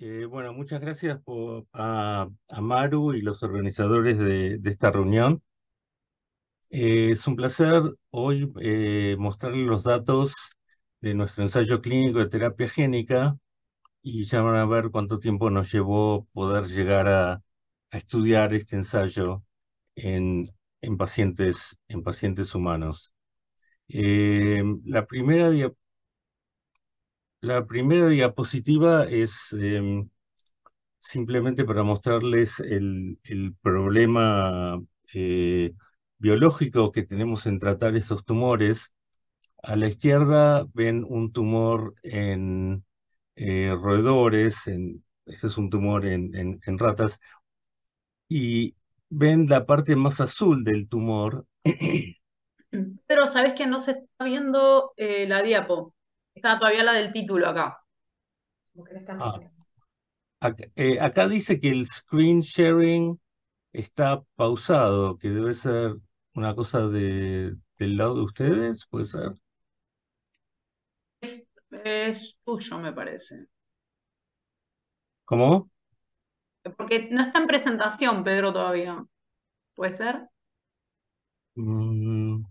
Eh, bueno, muchas gracias a, Maru y los organizadores de, esta reunión. Eh, es un placer hoy eh, mostrarles los datos de nuestro ensayo clínico de terapia génica y ya van a ver cuánto tiempo nos llevó poder llegar a, estudiar este ensayo en, en, pacientes, en pacientes humanos. la primera diapositiva la primera diapositiva es em, simplemente para mostrarles el, problema eh, biológico que tenemos en tratar estos tumores. A la izquierda ven un tumor en eh, roedores, en, este es un tumor en, ratas, y ven la parte más azul del tumor. Pero sabes que no se está viendo eh, la diapo. Está todavía la del título acá. Ah. Eh, acá, dice que el screen sharing está pausado, que debe ser una cosa de, del lado de ustedes, ¿puede ser? Es, tuyo, me parece. ¿Cómo? Porque no está en presentación, Pedro, todavía. ¿Puede ser? Mm.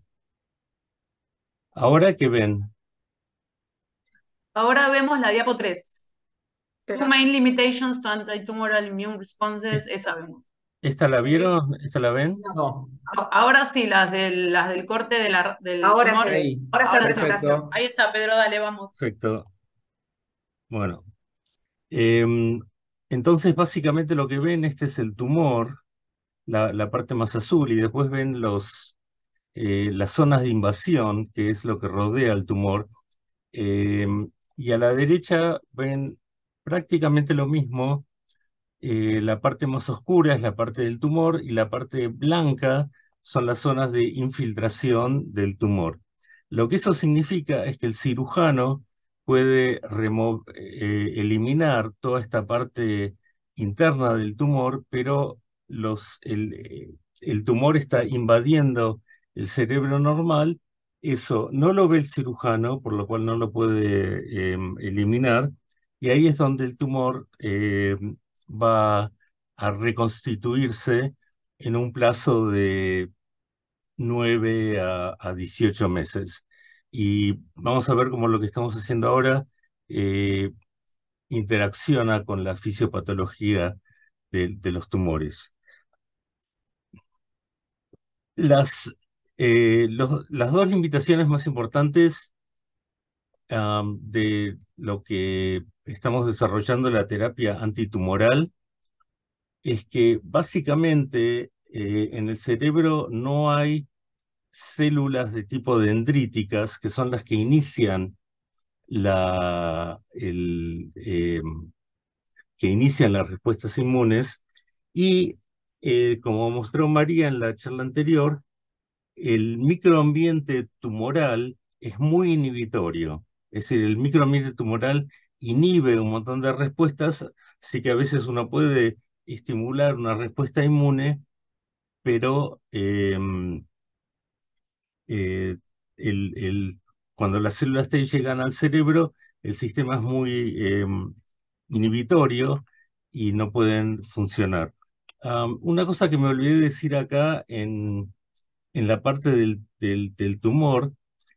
Ahora que ven. Ahora vemos la diapo 3. main limitations to anti-tumoral immune responses, esa vemos. ¿Esta la vieron? ¿Esta la ven? No. Ahora sí, las del, las del corte de la, del Ahora sí. Ahora está la presentación. Ahí está, Pedro, dale, vamos. Perfecto. Bueno. Em, entonces, básicamente lo que ven, este es el tumor, la, parte más azul, y después ven los, eh, las zonas de invasión, que es lo que rodea al tumor. Em, y a la derecha ven prácticamente lo mismo. Eh, la parte más oscura es la parte del tumor y la parte blanca son las zonas de infiltración del tumor. Lo que eso significa es que el cirujano puede eh, eliminar toda esta parte interna del tumor, pero eh, el, tumor está invadiendo el cerebro normal eso no lo ve el cirujano, por lo cual no lo puede em, eliminar, y ahí es donde el tumor em, va a reconstituirse en un plazo de 9 a, 18 meses. Y vamos a ver cómo lo que estamos haciendo ahora eh, interacciona con la fisiopatología de los tumores. Las eh, las dos limitaciones más importantes de lo que estamos desarrollando la terapia antitumoral es que básicamente eh, en el cerebro no hay células de tipo dendríticas, que son las que inician la, em, que inician las respuestas inmunes, y eh, como mostró María en la charla anterior, el microambiente tumoral es muy inhibitorio. Es decir, el microambiente tumoral inhibe un montón de respuestas, así que a veces uno puede estimular una respuesta inmune, pero em, eh, cuando las células T llegan al cerebro, el sistema es muy em, inhibitorio y no pueden funcionar. una cosa que me olvidé de decir acá en, en la parte del, tumor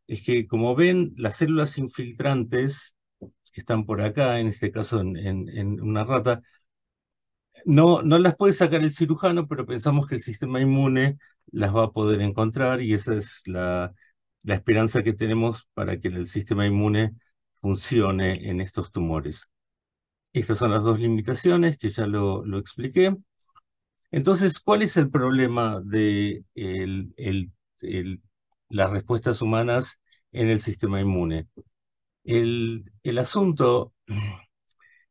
es que, como ven, las células infiltrantes que están por acá, en este caso en, una rata, no, no las puede sacar el cirujano, pero pensamos que el sistema inmune las va a poder encontrar y esa es la, esperanza que tenemos para que el sistema inmune funcione en estos tumores. Estas son las dos limitaciones que ya lo expliqué. Entonces, ¿cuál es el problema de las respuestas humanas en el sistema inmune? El, asunto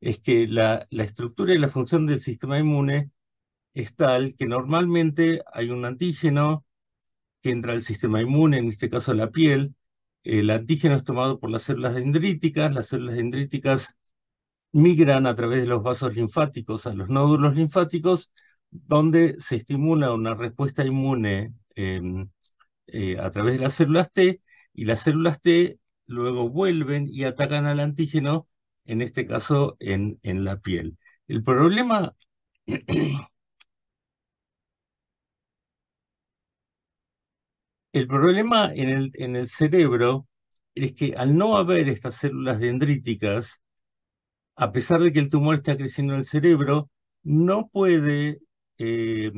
es que la, la estructura y la función del sistema inmune es tal que normalmente hay un antígeno que entra al sistema inmune, en este caso la piel. El antígeno es tomado por las células dendríticas, las células dendríticas migran a través de los vasos linfáticos a los nódulos linfáticos donde se estimula una respuesta inmune em, eh, a través de las células T y las células T luego vuelven y atacan al antígeno, en este caso en, en la piel. El problema... el problema en el, en el cerebro es que al no haber estas células dendríticas, a pesar de que el tumor está creciendo en el cerebro, no puede eh,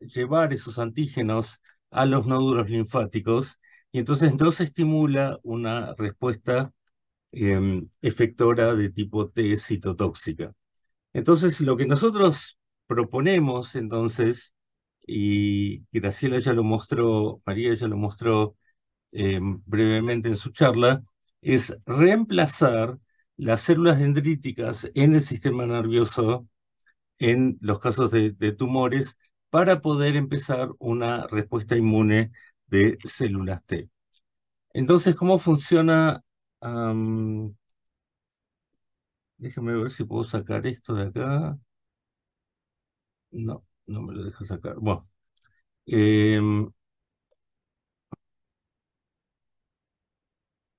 llevar esos antígenos a los nódulos linfáticos y entonces no se estimula una respuesta em, efectora de tipo T citotóxica. Entonces, lo que nosotros proponemos entonces, y Graciela ya lo mostró, María ya lo mostró em, brevemente en su charla, es reemplazar las células dendríticas en el sistema nervioso en los casos de, tumores para poder empezar una respuesta inmune de células T. Entonces, ¿cómo funciona? déjame ver si puedo sacar esto de acá. No, no me lo deja sacar. Bueno. Em,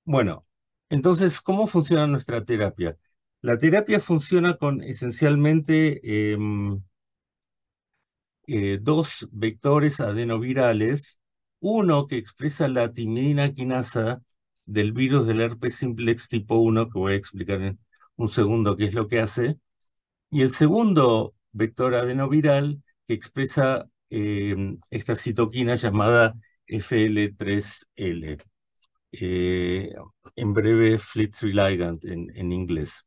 bueno, entonces, ¿cómo funciona nuestra terapia? La terapia funciona con esencialmente em, eh, dos vectores adenovirales, uno que expresa la timidina quinasa del virus del herpes simplex tipo 1, que voy a explicar en un segundo qué es lo que hace, y el segundo vector adenoviral que expresa em, esta citoquina llamada FL3L, eh, en breve fl 3 ligand en inglés.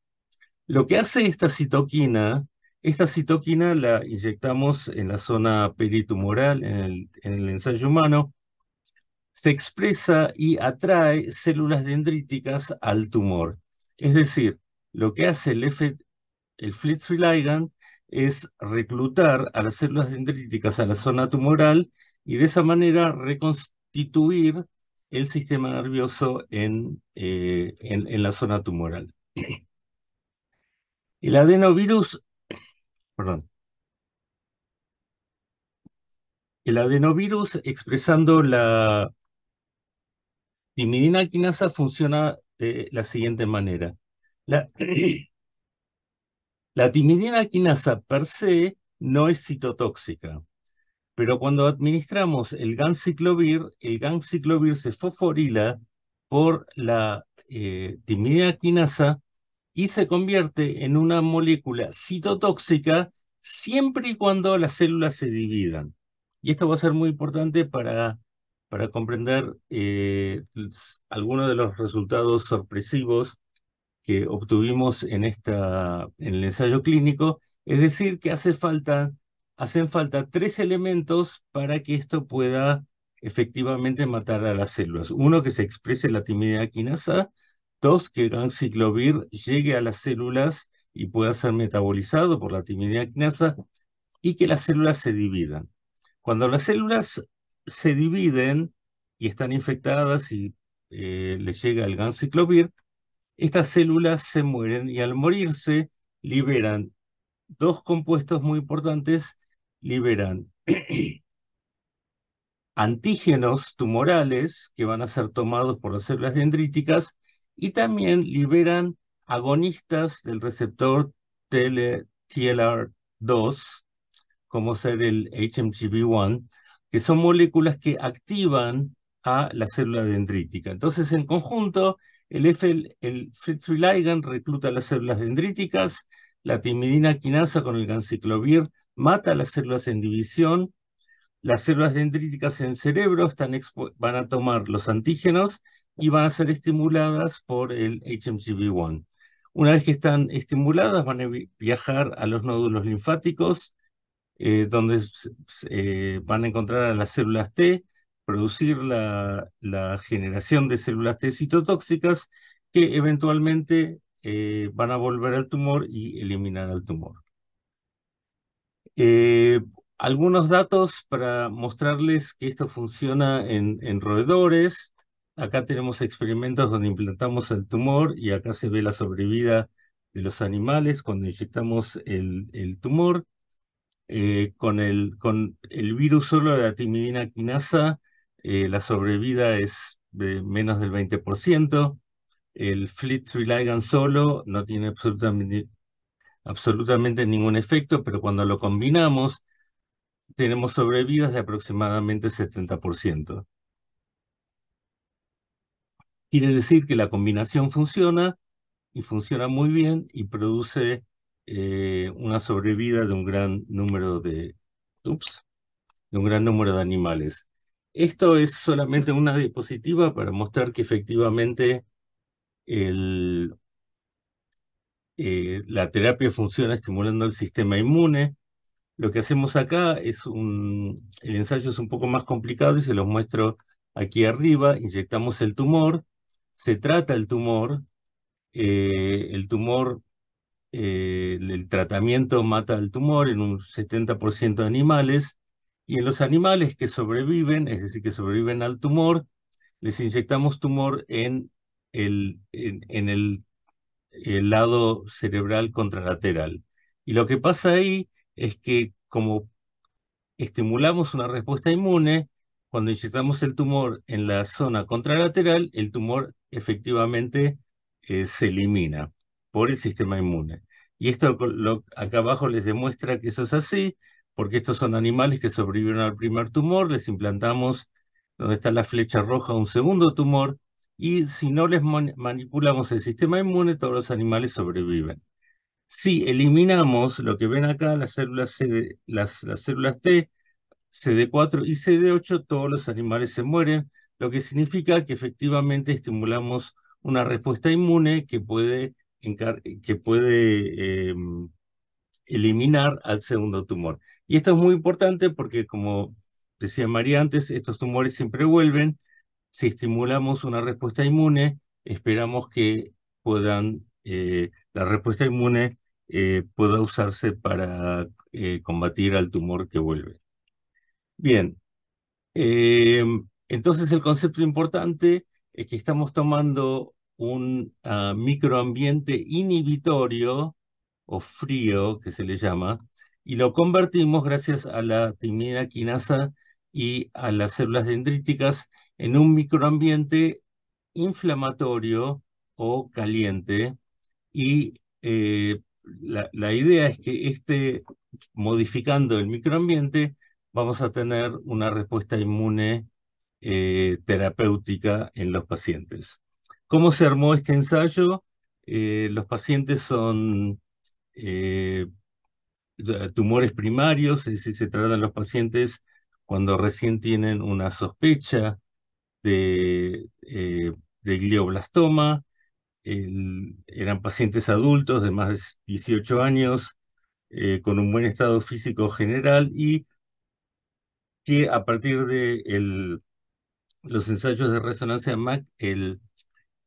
Lo que hace esta citoquina, esta citoquina la inyectamos en la zona peritumoral, en el, ensayo humano, se expresa y atrae células dendríticas al tumor. Es decir, lo que hace el, F, el 3 ligand es reclutar a las células dendríticas a la zona tumoral y de esa manera reconstituir el sistema nervioso en eh, la zona tumoral. El adenovirus, perdón. El adenovirus expresando la timidina quinasa funciona de la siguiente manera. La, la timidina quinasa per se no es citotóxica, pero cuando administramos el ganciclovir, el ganciclovir se fosforila por la eh, timidina quinasa y se convierte en una molécula citotóxica siempre y cuando las células se dividan. Y esto va a ser muy importante para, para comprender eh, algunos de los resultados sorpresivos que obtuvimos en, esta, en el ensayo clínico, es decir, que hace falta, hacen falta tres elementos para que esto pueda efectivamente matar a las células. Uno que se exprese la timidez quinasa, Dos, que el ganciclovir llegue a las células y pueda ser metabolizado por la quinasa y que las células se dividan. Cuando las células se dividen y están infectadas y eh, les llega el ganciclovir, estas células se mueren y al morirse liberan dos compuestos muy importantes, liberan antígenos tumorales que van a ser tomados por las células dendríticas y también liberan agonistas del receptor TLR2, como ser el HMGB1, que son moléculas que activan a la célula dendrítica. Entonces, en conjunto, el, FL, el recluta las células dendríticas, la timidina quinasa con el ganciclovir mata a las células en división, las células dendríticas en cerebro están van a tomar los antígenos y van a ser estimuladas por el hmgv 1 Una vez que están estimuladas, van a viajar a los nódulos linfáticos, eh, donde eh, van a encontrar a las células T, producir la, generación de células T citotóxicas que eventualmente eh, van a volver al tumor y eliminar al tumor. algunos datos para mostrarles que esto funciona en roedores. Acá tenemos experimentos donde implantamos el tumor y acá se ve la sobrevida de los animales cuando inyectamos el, tumor. Eh, con, el, con el virus solo de la timidina quinasa, eh, la sobrevida es de menos del 20%. El FLT3 ligand solo no tiene absolutamente, absolutamente ningún efecto, pero cuando lo combinamos, tenemos sobrevidas de aproximadamente 70%. Quiere decir que la combinación funciona y funciona muy bien y produce eh, una sobrevida de un gran número de, un gran número de animales. Esto es solamente una diapositiva para mostrar que efectivamente eh, la terapia funciona estimulando el sistema inmune. Lo que hacemos acá es un, el ensayo es un poco más complicado y se los muestro aquí arriba. Inyectamos el tumor se trata el tumor, eh, el tumor, eh, el tratamiento mata al tumor en un 70% de animales, y en los animales que sobreviven, es decir, que sobreviven al tumor, les inyectamos tumor en el, en, el, el lado cerebral contralateral. Y lo que pasa ahí es que como estimulamos una respuesta inmune, cuando inyectamos el tumor en la zona contralateral, el tumor efectivamente eh, se elimina por el sistema inmune. Y esto acá abajo les demuestra que eso es así, porque estos son animales que sobrevivieron al primer tumor, les implantamos donde está la flecha roja un segundo tumor, y si no les manipulamos el sistema inmune, todos los animales sobreviven. Si eliminamos lo que ven acá, las células, las células T, CD4 y CD8, todos los animales se mueren, lo que significa que efectivamente estimulamos una respuesta inmune que puede, que puede em, eliminar al segundo tumor. Y esto es muy importante porque, como decía María antes, estos tumores siempre vuelven. Si estimulamos una respuesta inmune, esperamos que puedan, eh, la respuesta inmune eh, pueda usarse para eh, combatir al tumor que vuelve. Bien, em, entonces el concepto importante es que estamos tomando un ah, microambiente inhibitorio o frío, que se le llama, y lo convertimos gracias a la timina quinasa y a las células dendríticas en un microambiente inflamatorio o caliente. Y eh, la, la idea es que este, modificando el microambiente, vamos a tener una respuesta inmune eh, terapéutica en los pacientes. ¿Cómo se armó este ensayo? Eh, los pacientes son eh, tumores primarios, es decir, se tratan los pacientes cuando recién tienen una sospecha de, glioblastoma. eran pacientes adultos de más de 18 años, con un buen estado físico general y que a partir del los ensayos de resonancia el,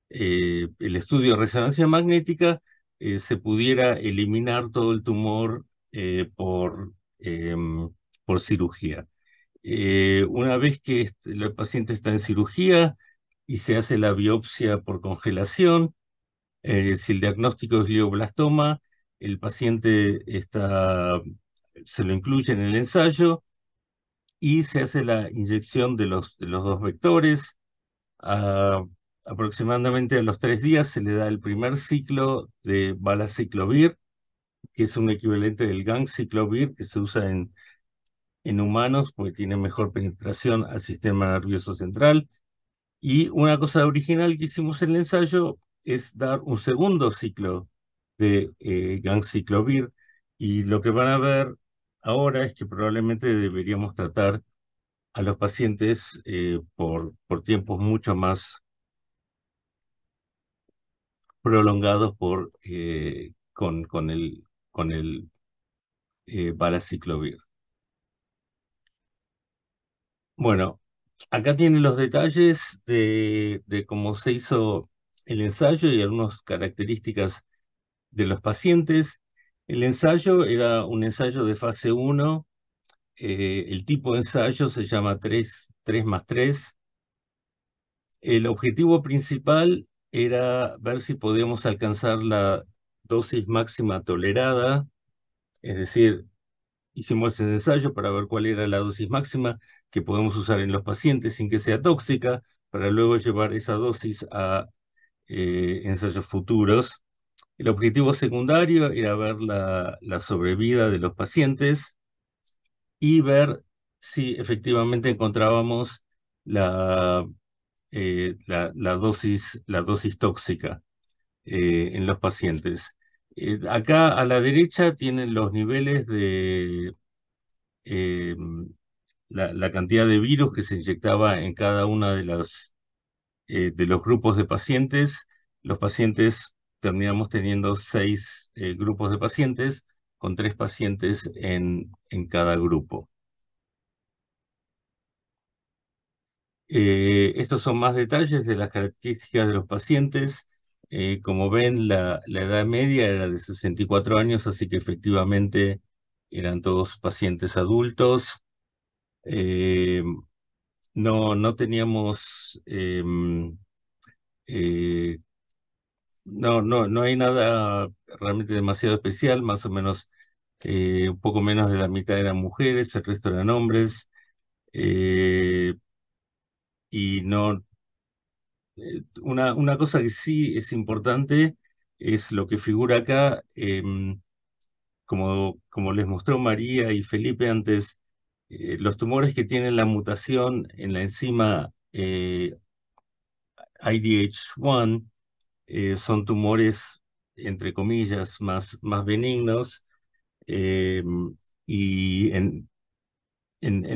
eh, el estudio de resonancia magnética, eh, se pudiera eliminar todo el tumor eh, em, por, cirugía. una vez que el paciente está en cirugía y se hace la biopsia por congelación, si el diagnóstico es glioblastoma, el paciente está, se lo incluye en el ensayo y se hace la inyección de los, de los dos vectores. aproximadamente a los tres días se le da el primer ciclo de balaciclovir, que es un equivalente del gangciclovir, que se usa en, en humanos porque tiene mejor penetración al sistema nervioso central. Y una cosa original que hicimos en el ensayo es dar un segundo ciclo de eh, ganciclovir y lo que van a ver ahora es que probablemente deberíamos tratar a los pacientes eh, por, por tiempos mucho más prolongados por, eh, con, el, con eh, Bueno, acá tienen los detalles de, de cómo se hizo el ensayo y algunas características de los pacientes. El ensayo era un ensayo de fase 1, eh, el tipo de ensayo se llama 3, más 3. El objetivo principal era ver si podíamos alcanzar la dosis máxima tolerada, es decir, hicimos ese ensayo para ver cuál era la dosis máxima que podemos usar en los pacientes sin que sea tóxica, para luego llevar esa dosis a eh, ensayos futuros. El objetivo secundario era ver la, la sobrevida de los pacientes y ver si efectivamente encontrábamos la, eh, la, dosis, la dosis tóxica eh, en los pacientes. Eh, acá a la derecha tienen los niveles de la, cantidad de virus que se inyectaba en cada una de de los grupos de pacientes. Los pacientes terminamos teniendo seis eh, grupos de pacientes, con tres pacientes en, en cada grupo. Eh, estos son más detalles de las características de los pacientes. Eh, como ven, la, la, edad media era de 64 años, así que efectivamente eran todos pacientes adultos. no, no teníamos em, no, no, no hay nada realmente demasiado especial, más o menos eh, un poco menos de la mitad eran mujeres, el resto eran hombres, eh, y no... Eh, una, una cosa que sí es importante es lo que figura acá, em, como, como les mostró María y Felipe antes, los tumores que tienen la mutación en la enzima IDH1, eh, son tumores, entre comillas, más, más benignos. Eh, y en,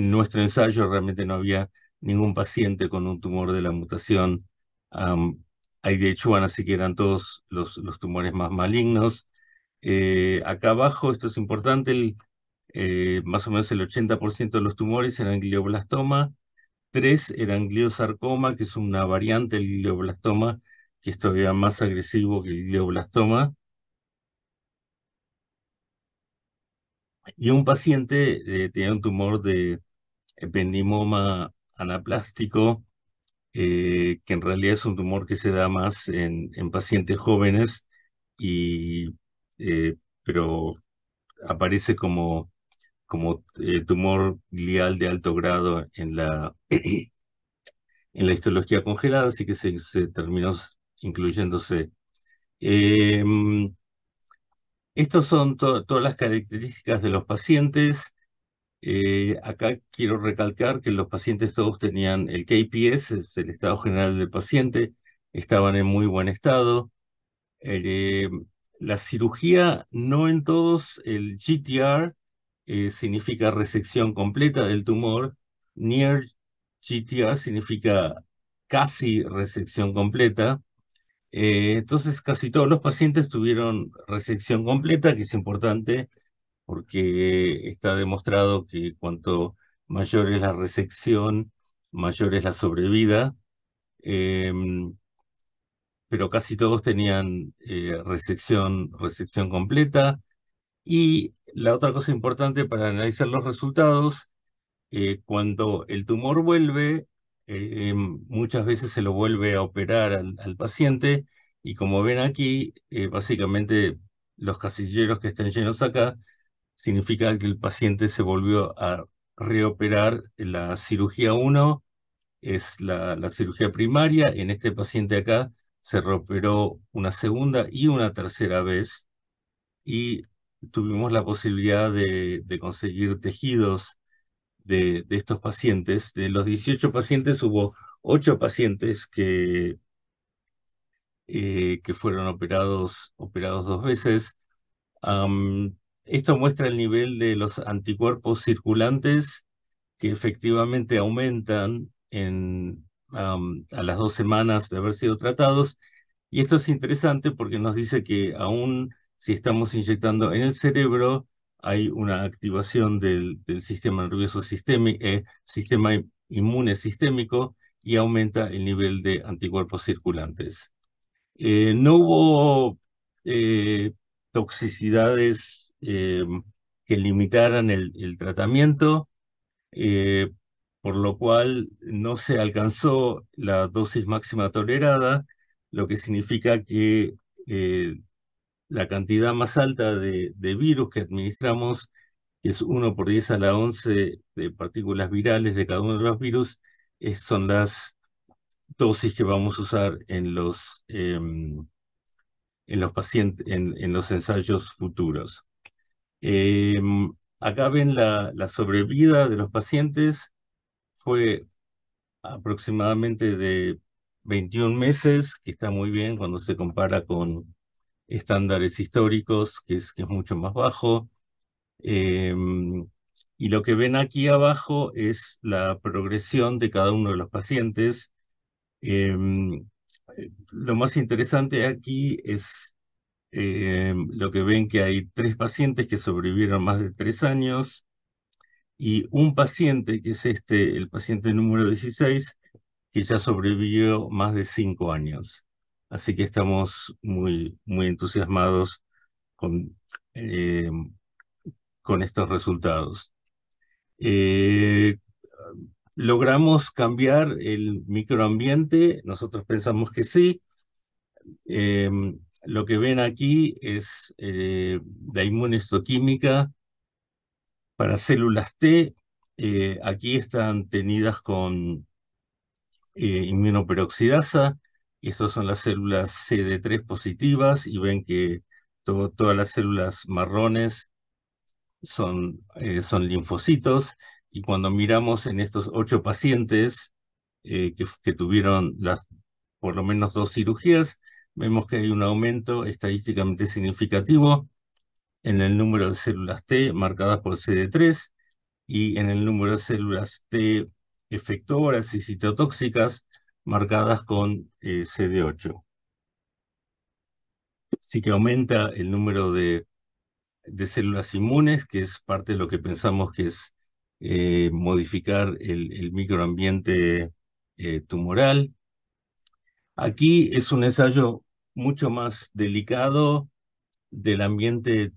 nuestro ensayo realmente no había ningún paciente con un tumor de la mutación. Um, hay de así que eran todos los, los tumores más malignos. Eh, acá abajo, esto es importante, más o menos el 80% de los tumores eran glioblastoma, tres eran gliosarcoma, que es una variante del glioblastoma, que esto todavía más agresivo que el glioblastoma, y un paciente eh, tenía un tumor de ependimoma anaplástico, eh, que en realidad es un tumor que se da más en, pacientes jóvenes, y, eh, pero aparece como, como tumor glial de alto grado en la, en la histología congelada, así que se terminó incluyéndose. Em, estas son todas las características de los pacientes. Eh, acá quiero recalcar que los pacientes todos tenían el KPS, es el estado general del paciente, estaban en muy buen estado. Em, la cirugía, no en todos, el GTR eh, significa resección completa del tumor, near GTR significa casi resección completa, eh, entonces, casi todos los pacientes tuvieron resección completa, que es importante porque está demostrado que cuanto mayor es la resección, mayor es la sobrevida. Em, pero casi todos tenían eh, resección, completa. Y la otra cosa importante para analizar los resultados, eh, cuando el tumor vuelve, eh, eh, muchas veces se lo vuelve a operar al, paciente y como ven aquí, eh, básicamente los casilleros que están llenos acá significa que el paciente se volvió a reoperar la cirugía 1, es la, cirugía primaria, en este paciente acá se reoperó una segunda y una tercera vez y tuvimos la posibilidad de conseguir tejidos de, estos pacientes. De los 18 pacientes hubo 8 pacientes que, eh, que fueron operados, operados dos veces. esto muestra el nivel de los anticuerpos circulantes que efectivamente aumentan en, a las dos semanas de haber sido tratados. Y esto es interesante porque nos dice que aún si estamos inyectando en el cerebro, hay una activación del, sistema nervioso sistémico, eh, sistema inmune sistémico y aumenta el nivel de anticuerpos circulantes. Eh, no hubo eh, toxicidades que limitaran el, tratamiento, por lo cual no se alcanzó la dosis máxima tolerada, lo que significa que la cantidad más alta de, virus que administramos, que es 1 por 10 a la 11 de partículas virales de cada uno de los virus, es, son las dosis que vamos a usar en los, em, en los pacientes, en, los ensayos futuros. Em, acá ven la, la sobrevida de los pacientes, fue aproximadamente de 21 meses, que está muy bien cuando se compara con estándares históricos, que es, que es mucho más bajo. Em, y lo que ven aquí abajo es la progresión de cada uno de los pacientes. Em, eh, lo más interesante aquí es em, lo que ven que hay tres pacientes que sobrevivieron más de tres años y un paciente, que es este, el paciente número 16, que ya sobrevivió más de cinco años. Así que estamos muy, muy entusiasmados con, eh, con estos resultados. Eh, ¿Logramos cambiar el microambiente? Nosotros pensamos que sí. Eh, lo que ven aquí es la inmunistoquímica para células T. aquí están tenidas con inmunoperoxidasa y estas son las células CD3 positivas y ven que todas las células marrones son, eh, son linfocitos y cuando miramos en estos ocho pacientes eh, que, tuvieron las, por lo menos dos cirugías, vemos que hay un aumento estadísticamente significativo en el número de células T marcadas por CD3 y en el número de células T efectoras y citotóxicas marcadas con eh, CD8. Así que aumenta el número de, células inmunes, que es parte de lo que pensamos que es eh, modificar el, microambiente eh, tumoral. Aquí es un ensayo mucho más delicado del ambiente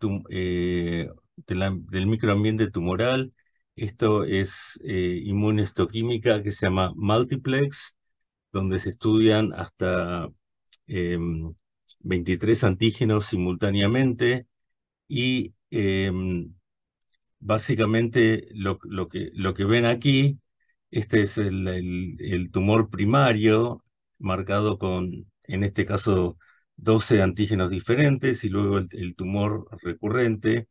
microambiente tumoral. Esto es inmunohistoquímica que se llama multiplex donde se estudian hasta 23 em, antígenos simultáneamente y em, básicamente lo, que, lo, que, ven aquí, este es el, tumor primario marcado con, en este caso, 12 antígenos diferentes y luego el tumor recurrente.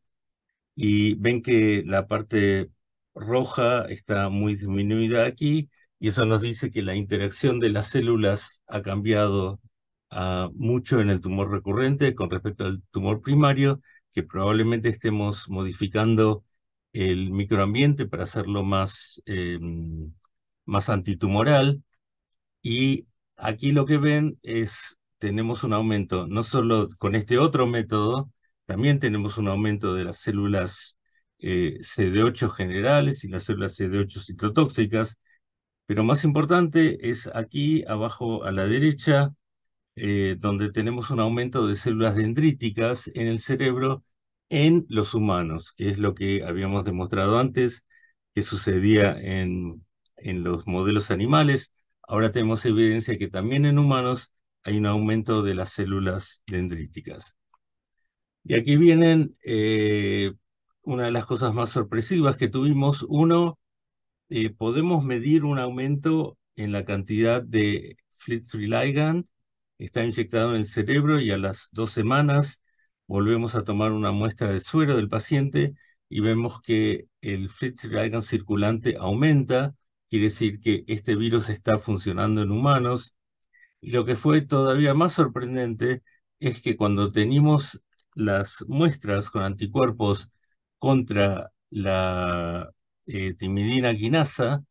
Y ven que la parte roja está muy disminuida aquí y eso nos dice que la interacción de las células ha cambiado ah, mucho en el tumor recurrente con respecto al tumor primario, que probablemente estemos modificando el microambiente para hacerlo más, em, más antitumoral. Y aquí lo que ven es, tenemos un aumento, no solo con este otro método, también tenemos un aumento de las células eh, CD8 generales y las células CD8 citotóxicas, pero más importante es aquí abajo a la derecha, eh, donde tenemos un aumento de células dendríticas en el cerebro en los humanos, que es lo que habíamos demostrado antes que sucedía en, los modelos animales. Ahora tenemos evidencia que también en humanos hay un aumento de las células dendríticas. Y aquí vienen eh, una de las cosas más sorpresivas que tuvimos. Uno, eh, podemos medir un aumento en la cantidad de flit 3 ligand, está inyectado en el cerebro y a las dos semanas volvemos a tomar una muestra de suero del paciente y vemos que el flit ligand circulante aumenta, quiere decir que este virus está funcionando en humanos. Y lo que fue todavía más sorprendente es que cuando tenemos las muestras con anticuerpos contra la eh, timidina quinasa,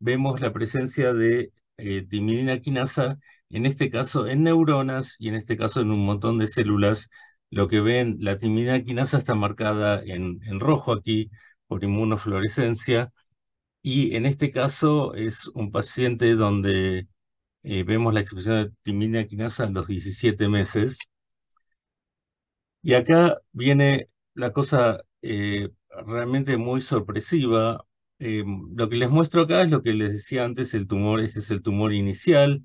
vemos la presencia de eh, timidina quinasa, en este caso en neuronas y en este caso en un montón de células. Lo que ven, la timidina quinasa está marcada en, en rojo aquí por inmunofluorescencia y en este caso es un paciente donde eh, vemos la expresión de timidina quinasa en los 17 meses. Y acá viene la cosa eh, realmente muy sorpresiva. Em, lo que les muestro acá es lo que les decía antes, el tumor, este es el tumor inicial.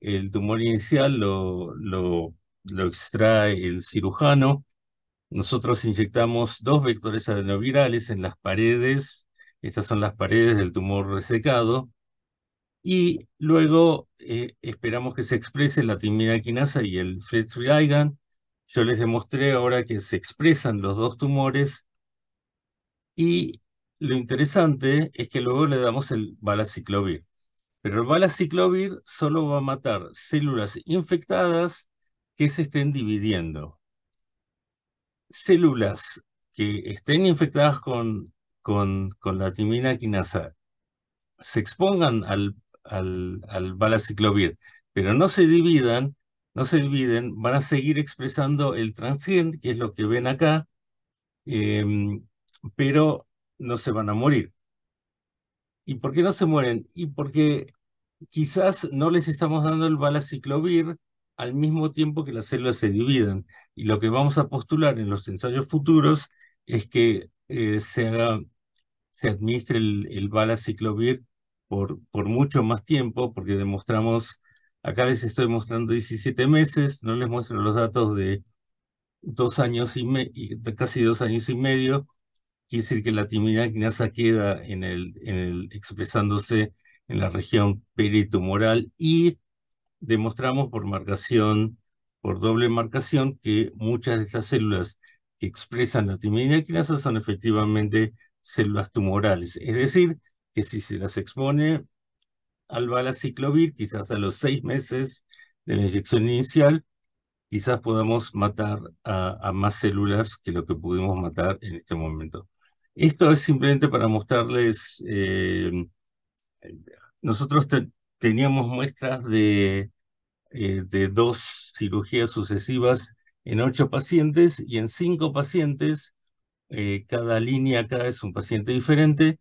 El tumor inicial lo, lo, lo extrae el cirujano. Nosotros inyectamos dos vectores adenovirales en las paredes. Estas son las paredes del tumor resecado. Y luego eh, esperamos que se exprese la timina quinasa y el FLT3 Yo les demostré ahora que se expresan los dos tumores y lo interesante es que luego le damos el balaciclovir. Pero el balaciclovir solo va a matar células infectadas que se estén dividiendo. Células que estén infectadas con, con, con la timina quinasa se expongan al, al, al balaciclovir, pero no se dividan, no se dividen, van a seguir expresando el transgen, que es lo que ven acá, em, pero no se van a morir. ¿Y por qué no se mueren? Y porque quizás no les estamos dando el balaciclovir al mismo tiempo que las células se dividen. Y lo que vamos a postular en los ensayos futuros es que eh, se, administre el, el balaciclovir por, por mucho más tiempo, porque demostramos, acá les estoy mostrando 17 meses, no les muestro los datos de dos años y, y casi dos años y medio, Quiere decir que la timidina quinasa queda expresándose en la región peritumoral y demostramos por marcación, por doble marcación, que muchas de estas células que expresan la timidina quinasa son efectivamente células tumorales. Es decir, que si se las expone al balaciclovir, quizás a los seis meses de la inyección inicial, quizás podamos matar a más células que lo que pudimos matar en este momento. Esto es simplemente para mostrarles, eh, nosotros teníamos muestras de, eh, de dos cirugías sucesivas en ocho pacientes y en cinco pacientes, eh, cada línea acá es un paciente diferente,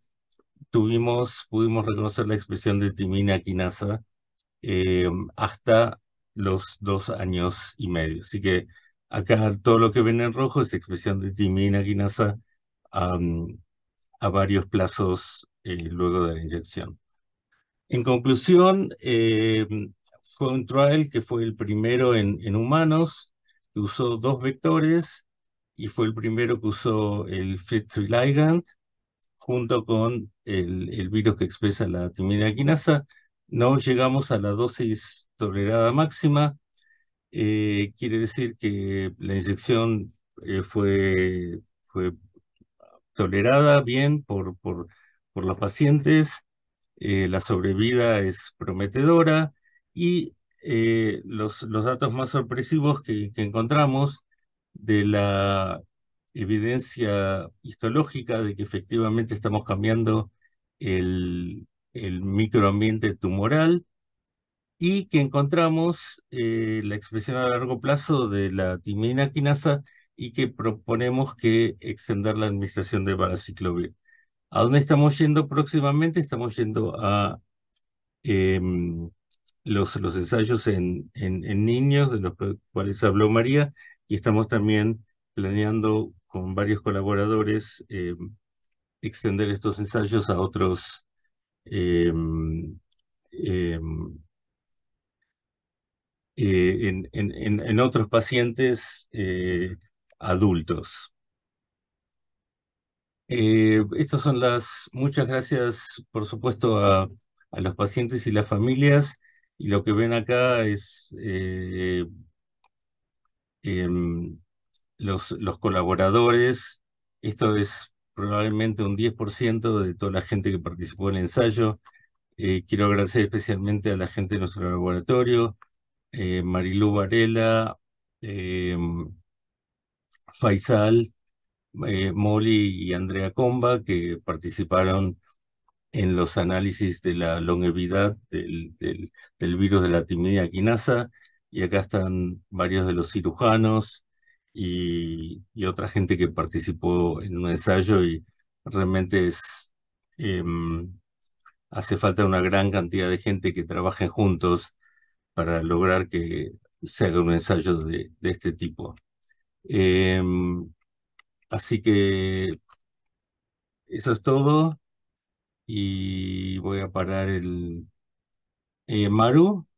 tuvimos, pudimos reconocer la expresión de timina quinasa hasta los dos años y medio. Así que acá todo lo que ven en rojo es expresión de timina quinasa a varios plazos eh, luego de la inyección. En conclusión, eh, fue un trial que fue el primero en, en, humanos, que usó dos vectores y fue el primero que usó el FIT3 ligand junto con el, virus que expresa la timidina quinasa. No llegamos a la dosis tolerada máxima, eh, quiere decir que la inyección fue, fue tolerada bien por, por, los pacientes, eh, la sobrevida es prometedora y eh, los, datos más sorpresivos que, encontramos de la evidencia histológica de que efectivamente estamos cambiando el, microambiente tumoral y que encontramos eh, la expresión a largo plazo de la timina quinasa y que proponemos que extender la administración de paraciclovir. ¿A dónde estamos yendo próximamente? Estamos yendo a em, los, los ensayos en, en, niños, de los cuales habló María, y estamos también planeando con varios colaboradores em, extender estos ensayos a otros em, eh, en, en, otros pacientes eh, adultos. Eh, estas son las muchas gracias, por supuesto, a, los pacientes y las familias. Y lo que ven acá es eh, em, los, los colaboradores. Esto es probablemente un 10% de toda la gente que participó en el ensayo. Eh, quiero agradecer especialmente a la gente de nuestro laboratorio, Marilú Varela, em, Faisal, eh, Molly y Andrea Comba, que participaron en los análisis de la longevidad del, virus de la timidez quinasa, y acá están varios de los cirujanos y, otra gente que participó en un ensayo y realmente es... Em, hace falta una gran cantidad de gente que trabaje juntos para lograr que se haga un ensayo de, de este tipo. Em, así que eso es todo. Y voy a parar el... Eh, Maru,